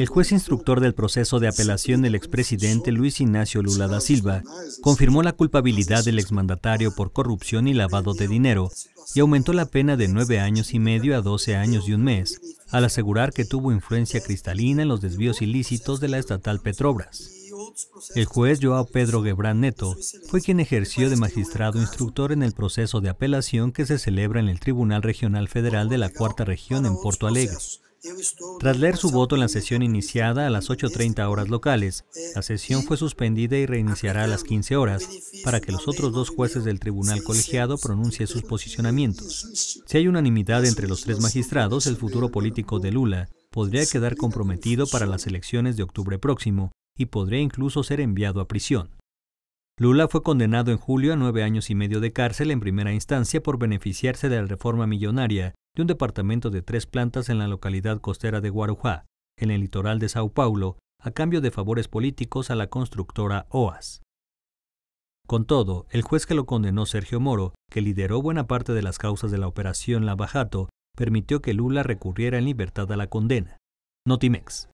El juez instructor del proceso de apelación del expresidente Luis Ignacio Lula da Silva confirmó la culpabilidad del exmandatario por corrupción y lavado de dinero y aumentó la pena de nueve años y medio a doce años y un mes, al asegurar que tuvo influencia cristalina en los desvíos ilícitos de la estatal Petrobras. El juez Joao Pedro Gebran Neto fue quien ejerció de magistrado instructor en el proceso de apelación que se celebra en el Tribunal Regional Federal de la Cuarta Región en Porto Alegre. Tras leer su voto en la sesión iniciada a las 8.30 horas locales, eh, la sesión fue suspendida y reiniciará a las 15 horas para que los otros dos jueces del tribunal colegiado pronuncie sus posicionamientos. Si hay unanimidad entre los tres magistrados, el futuro político de Lula podría quedar comprometido para las elecciones de octubre próximo y podría incluso ser enviado a prisión. Lula fue condenado en julio a nueve años y medio de cárcel en primera instancia por beneficiarse de la reforma millonaria de un departamento de tres plantas en la localidad costera de Guarujá, en el litoral de Sao Paulo, a cambio de favores políticos a la constructora OAS. Con todo, el juez que lo condenó Sergio Moro, que lideró buena parte de las causas de la operación Lavajato, permitió que Lula recurriera en libertad a la condena. Notimex.